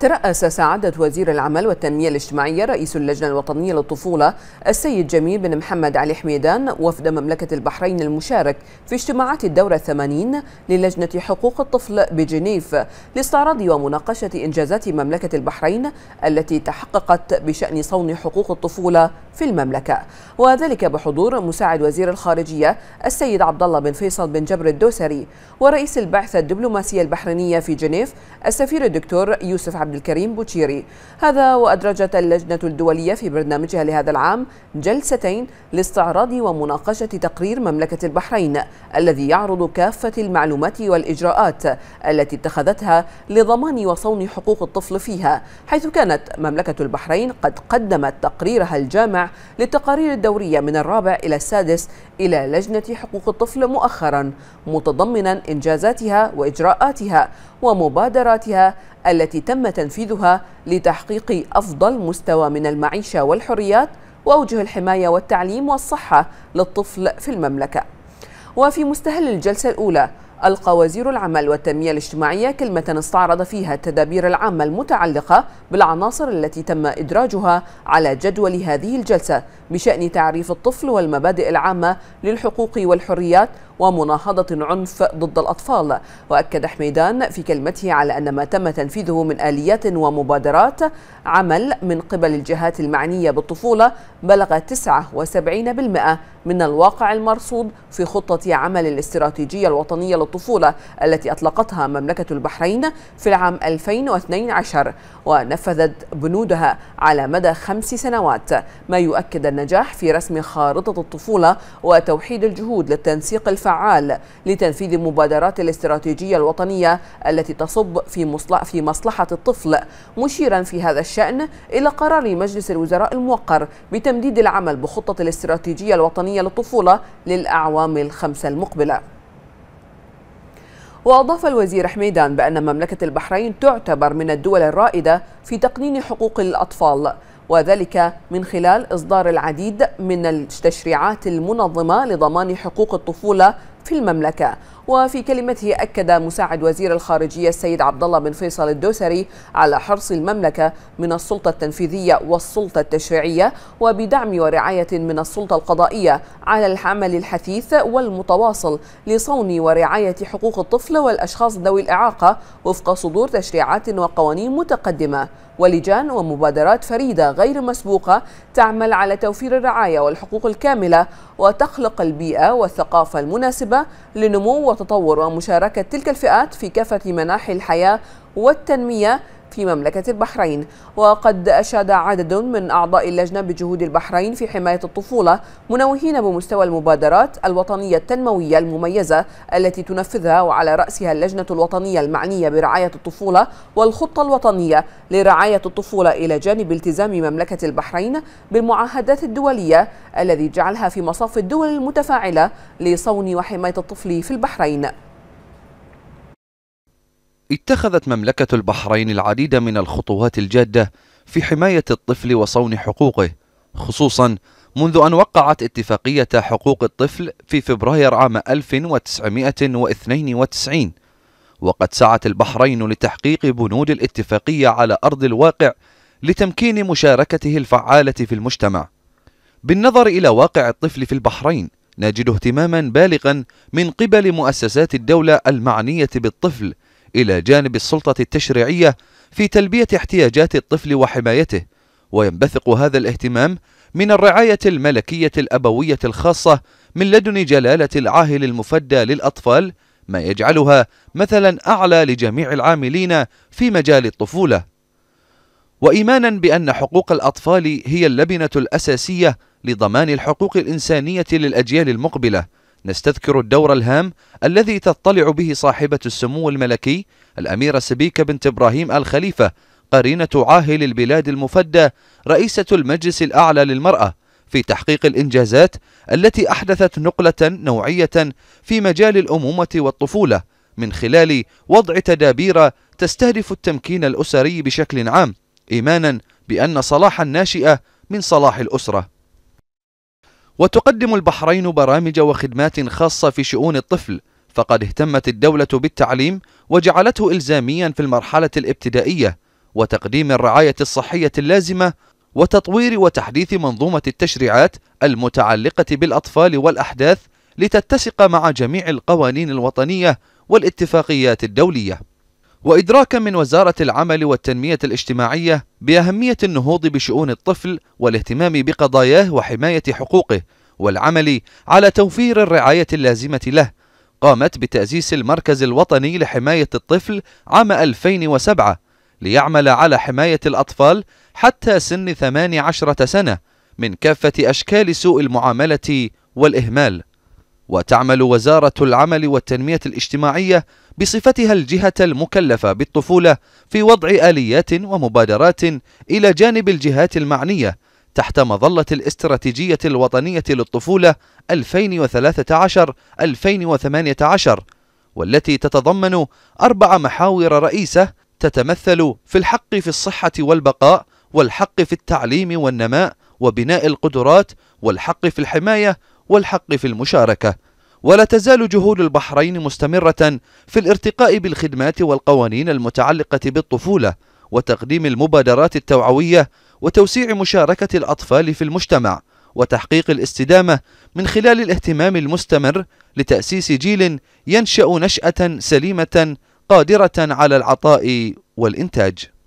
ترأس سعادة وزير العمل والتنمية الاجتماعية رئيس اللجنة الوطنية للطفولة السيد جميل بن محمد علي حميدان وفد مملكة البحرين المشارك في اجتماعات الدورة الثمانين للجنة حقوق الطفل بجنيف لاستعراض ومناقشة إنجازات مملكة البحرين التي تحققت بشأن صون حقوق الطفولة في المملكة وذلك بحضور مساعد وزير الخارجية السيد عبد الله بن فيصل بن جبر الدوسري ورئيس البعثة الدبلوماسية البحرينية في جنيف السفير الدكتور يوسف عبد الكريم بوتشيري هذا وأدرجت اللجنة الدولية في برنامجها لهذا العام جلستين لاستعراض ومناقشة تقرير مملكة البحرين الذي يعرض كافة المعلومات والإجراءات التي اتخذتها لضمان وصون حقوق الطفل فيها حيث كانت مملكة البحرين قد قدمت تقريرها الجامع للتقارير الدورية من الرابع إلى السادس إلى لجنة حقوق الطفل مؤخرا متضمنا إنجازاتها وإجراءاتها ومبادراتها التي تم تنفيذها لتحقيق أفضل مستوى من المعيشة والحريات وأوجه الحماية والتعليم والصحة للطفل في المملكة وفي مستهل الجلسة الأولى ألقى وزير العمل والتنمية الاجتماعية كلمة استعرض فيها التدابير العامة المتعلقة بالعناصر التي تم إدراجها على جدول هذه الجلسة بشأن تعريف الطفل والمبادئ العامة للحقوق والحريات ومناهضة العنف ضد الأطفال وأكد حميدان في كلمته على أن ما تم تنفيذه من آليات ومبادرات عمل من قبل الجهات المعنية بالطفولة بلغ 79% من الواقع المرصود في خطة عمل الاستراتيجية الوطنية للطفولة التي أطلقتها مملكة البحرين في العام 2012 ونفذت بنودها على مدى خمس سنوات ما يؤكد أن النجاح في رسم خارطة الطفولة وتوحيد الجهود للتنسيق الفعال لتنفيذ مبادرات الاستراتيجية الوطنية التي تصب في, في مصلحة الطفل مشيرا في هذا الشأن إلى قرار مجلس الوزراء الموقر بتمديد العمل بخطة الاستراتيجية الوطنية للطفولة للأعوام الخمسة المقبلة وأضاف الوزير حميدان بأن مملكة البحرين تعتبر من الدول الرائدة في تقنين حقوق الأطفال وذلك من خلال إصدار العديد من التشريعات المنظمة لضمان حقوق الطفولة في المملكة وفي كلمته أكد مساعد وزير الخارجية السيد عبد الله بن فيصل الدوسري على حرص المملكة من السلطة التنفيذية والسلطة التشريعية وبدعم ورعاية من السلطة القضائية على العمل الحثيث والمتواصل لصون ورعاية حقوق الطفل والأشخاص ذوي الإعاقة وفق صدور تشريعات وقوانين متقدمة ولجان ومبادرات فريدة غير مسبوقة تعمل على توفير الرعاية والحقوق الكاملة وتخلق البيئة والثقافة المناسبة لنمو وتطور ومشاركة تلك الفئات في كافة مناحي الحياة والتنمية في مملكة البحرين وقد أشاد عدد من أعضاء اللجنة بجهود البحرين في حماية الطفولة منوهين بمستوى المبادرات الوطنية التنموية المميزة التي تنفذها وعلى رأسها اللجنة الوطنية المعنية برعاية الطفولة والخطة الوطنية لرعاية الطفولة إلى جانب التزام مملكة البحرين بالمعاهدات الدولية الذي جعلها في مصاف الدول المتفاعلة لصون وحماية الطفل في البحرين اتخذت مملكة البحرين العديد من الخطوات الجادة في حماية الطفل وصون حقوقه خصوصا منذ أن وقعت اتفاقية حقوق الطفل في فبراير عام 1992 وقد سعت البحرين لتحقيق بنود الاتفاقية على أرض الواقع لتمكين مشاركته الفعالة في المجتمع بالنظر إلى واقع الطفل في البحرين نجد اهتماما بالغا من قبل مؤسسات الدولة المعنية بالطفل إلى جانب السلطة التشريعية في تلبية احتياجات الطفل وحمايته وينبثق هذا الاهتمام من الرعاية الملكية الأبوية الخاصة من لدن جلالة العاهل المفدى للأطفال ما يجعلها مثلا أعلى لجميع العاملين في مجال الطفولة وإيمانا بأن حقوق الأطفال هي اللبنة الأساسية لضمان الحقوق الإنسانية للأجيال المقبلة نستذكر الدور الهام الذي تطلع به صاحبة السمو الملكي الأميرة سبيكة بنت إبراهيم آل خليفة قرينة عاهل البلاد المفدى رئيسة المجلس الأعلى للمرأة في تحقيق الإنجازات التي أحدثت نقلة نوعية في مجال الأمومة والطفولة من خلال وضع تدابير تستهدف التمكين الأسري بشكل عام إيمانا بأن صلاح الناشئة من صلاح الأسرة وتقدم البحرين برامج وخدمات خاصة في شؤون الطفل فقد اهتمت الدولة بالتعليم وجعلته إلزاميا في المرحلة الابتدائية وتقديم الرعاية الصحية اللازمة وتطوير وتحديث منظومة التشريعات المتعلقة بالأطفال والأحداث لتتسق مع جميع القوانين الوطنية والاتفاقيات الدولية وإدراكا من وزارة العمل والتنمية الاجتماعية بأهمية النهوض بشؤون الطفل والاهتمام بقضاياه وحماية حقوقه والعمل على توفير الرعاية اللازمة له قامت بتأسيس المركز الوطني لحماية الطفل عام 2007 ليعمل على حماية الأطفال حتى سن 18 سنة من كافة أشكال سوء المعاملة والإهمال وتعمل وزارة العمل والتنمية الاجتماعية بصفتها الجهة المكلفة بالطفولة في وضع آليات ومبادرات إلى جانب الجهات المعنية تحت مظلة الاستراتيجية الوطنية للطفولة 2013-2018 والتي تتضمن أربع محاور رئيسة تتمثل في الحق في الصحة والبقاء والحق في التعليم والنماء وبناء القدرات والحق في الحماية والحق في المشاركة ولا تزال جهود البحرين مستمرة في الارتقاء بالخدمات والقوانين المتعلقة بالطفولة وتقديم المبادرات التوعوية وتوسيع مشاركة الأطفال في المجتمع وتحقيق الاستدامة من خلال الاهتمام المستمر لتأسيس جيل ينشأ نشأة سليمة قادرة على العطاء والإنتاج